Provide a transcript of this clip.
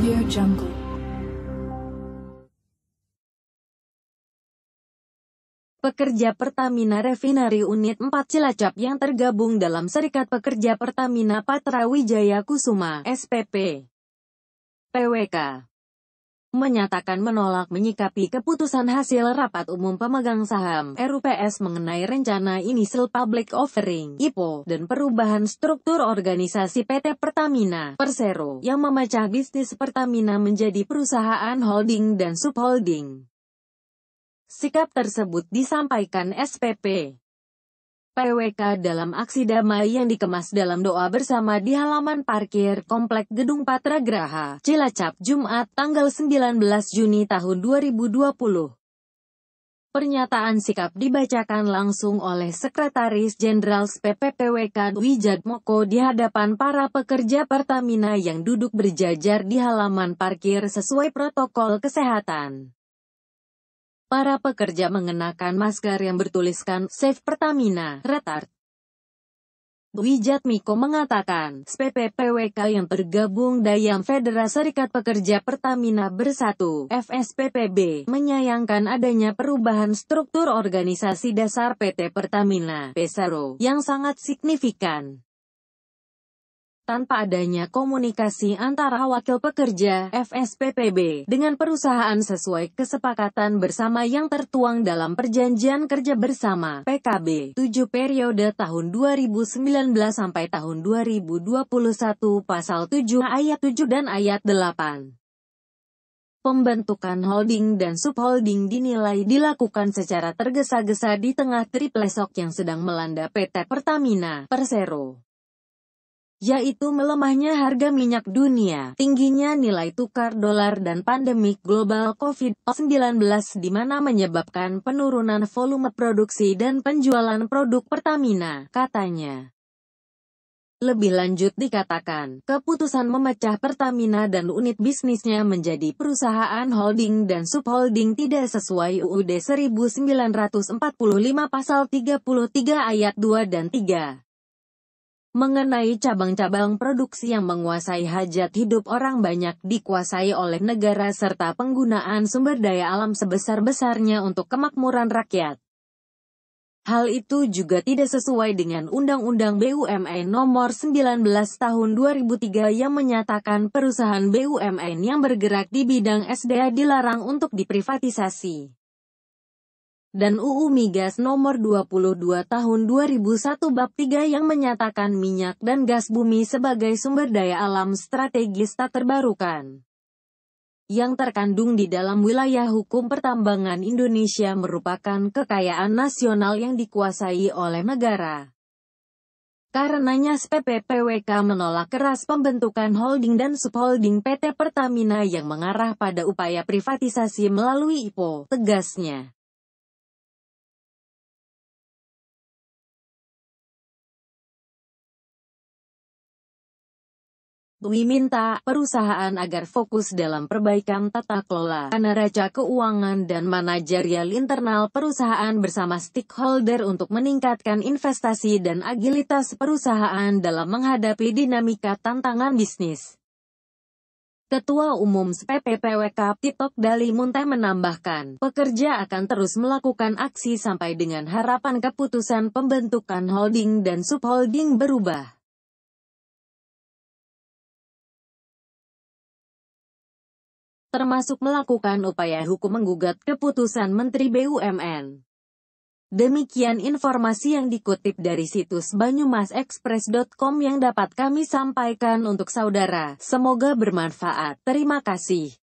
Audio Jungle. Pekerja Pertamina Refinery Unit 4 Cilacap yang tergabung dalam Serikat Pekerja Pertamina Patra Wijaya Kusuma, SPP, PWK, menyatakan menolak menyikapi keputusan hasil rapat umum pemegang saham RUPS mengenai rencana initial public offering (IPO) dan perubahan struktur organisasi PT Pertamina Persero yang memecah bisnis Pertamina menjadi perusahaan holding dan subholding. Sikap tersebut disampaikan SPP PWK dalam aksi damai yang dikemas dalam doa bersama di halaman parkir Komplek Gedung Patra Graha, Cilacap, Jumat, tanggal 19 Juni tahun 2020. Pernyataan sikap dibacakan langsung oleh Sekretaris Jenderal PPPWK Wijad Moko di hadapan para pekerja Pertamina yang duduk berjajar di halaman parkir sesuai protokol kesehatan para pekerja mengenakan masker yang bertuliskan Save Pertamina, Retard. Miko mengatakan, SPPPWK yang tergabung dalam Federasi Serikat Pekerja Pertamina Bersatu, FSPPB, menyayangkan adanya perubahan struktur organisasi dasar PT Pertamina, Pesaro, yang sangat signifikan tanpa adanya komunikasi antara wakil pekerja FSPPB dengan perusahaan sesuai kesepakatan bersama yang tertuang dalam perjanjian kerja bersama PKB 7 periode tahun 2019 sampai tahun 2021 pasal 7 ayat 7 dan ayat 8. Pembentukan holding dan subholding dinilai dilakukan secara tergesa-gesa di tengah triplesok yang sedang melanda PT Pertamina, Persero yaitu melemahnya harga minyak dunia, tingginya nilai tukar dolar dan pandemik global COVID-19 di mana menyebabkan penurunan volume produksi dan penjualan produk Pertamina, katanya. Lebih lanjut dikatakan, keputusan memecah Pertamina dan unit bisnisnya menjadi perusahaan holding dan subholding tidak sesuai UUD 1945 pasal 33 ayat 2 dan 3 mengenai cabang-cabang produksi yang menguasai hajat hidup orang banyak dikuasai oleh negara serta penggunaan sumber daya alam sebesar-besarnya untuk kemakmuran rakyat. Hal itu juga tidak sesuai dengan Undang-Undang BUMN Nomor 19 Tahun 2003 yang menyatakan perusahaan BUMN yang bergerak di bidang SDA dilarang untuk diprivatisasi dan UU Migas Nomor 22 Tahun 2001 Bab 3 yang menyatakan minyak dan gas bumi sebagai sumber daya alam strategis tak terbarukan yang terkandung di dalam wilayah hukum pertambangan Indonesia merupakan kekayaan nasional yang dikuasai oleh negara. Karenanya SPPPWK menolak keras pembentukan holding dan subholding PT Pertamina yang mengarah pada upaya privatisasi melalui IPO, tegasnya. Dwi minta perusahaan agar fokus dalam perbaikan tata kelola neraca keuangan dan manajerial internal perusahaan bersama stakeholder untuk meningkatkan investasi dan agilitas perusahaan dalam menghadapi dinamika tantangan bisnis. Ketua Umum PPPWK Titok Dali Muntai menambahkan, pekerja akan terus melakukan aksi sampai dengan harapan keputusan pembentukan holding dan subholding berubah. termasuk melakukan upaya hukum menggugat keputusan Menteri BUMN. Demikian informasi yang dikutip dari situs banyumasexpress.com yang dapat kami sampaikan untuk saudara. Semoga bermanfaat. Terima kasih.